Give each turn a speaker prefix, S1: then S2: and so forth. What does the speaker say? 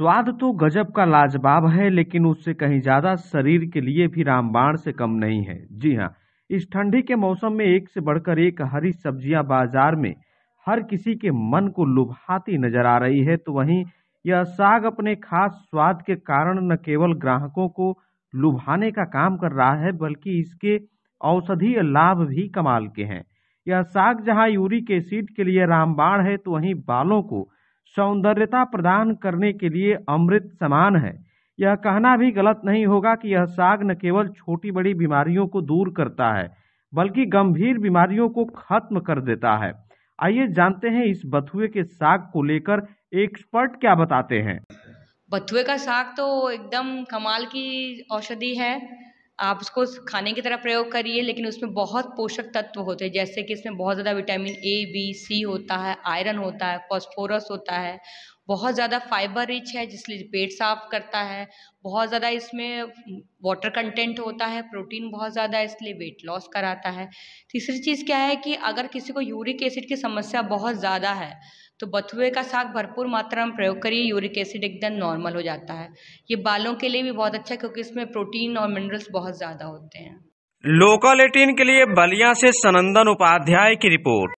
S1: स्वाद तो गजब का लाजवाब है लेकिन उससे कहीं ज़्यादा शरीर के लिए भी रामबाण से कम नहीं है जी हाँ इस ठंडी के मौसम में एक से बढ़कर एक हरी सब्जियां बाजार में हर किसी के मन को लुभाती नजर आ रही है तो वहीं यह साग अपने खास स्वाद के कारण न केवल ग्राहकों को लुभाने का काम कर रहा है बल्कि इसके औषधीय लाभ भी कमाल के हैं यह साग जहां यूरिक एसिड के लिए रामबाण है तो वहीं बालों को सौंदर्यता प्रदान करने के लिए अमृत समान है यह कहना भी गलत नहीं होगा कि यह साग न केवल छोटी बड़ी बीमारियों को दूर करता है बल्कि गंभीर बीमारियों को खत्म कर देता है आइए जानते हैं इस बथुए के साग को लेकर एक्सपर्ट क्या बताते हैं
S2: बथुए का साग तो एकदम कमाल की औषधि है आप उसको खाने की तरह प्रयोग करिए लेकिन उसमें बहुत पोषक तत्व होते हैं जैसे कि इसमें बहुत ज़्यादा विटामिन ए बी सी होता है आयरन होता है फॉस्फोरस होता है बहुत ज़्यादा फाइबर रिच है जिसलिए पेट साफ करता है बहुत ज़्यादा इसमें वाटर कंटेंट होता है प्रोटीन बहुत ज़्यादा है इसलिए वेट लॉस कराता है तीसरी चीज़ क्या है कि अगर किसी को यूरिक एसिड की समस्या बहुत ज़्यादा है तो बथुए का साग भरपूर मात्रा में प्रयोग करिए यूरिक एसिड एकदम नॉर्मल हो जाता है ये बालों के लिए भी बहुत अच्छा है क्योंकि इसमें प्रोटीन और मिनरल्स बहुत ज़्यादा होते हैं
S1: लोकल एटीन के लिए बलिया से सनंदन उपाध्याय की रिपोर्ट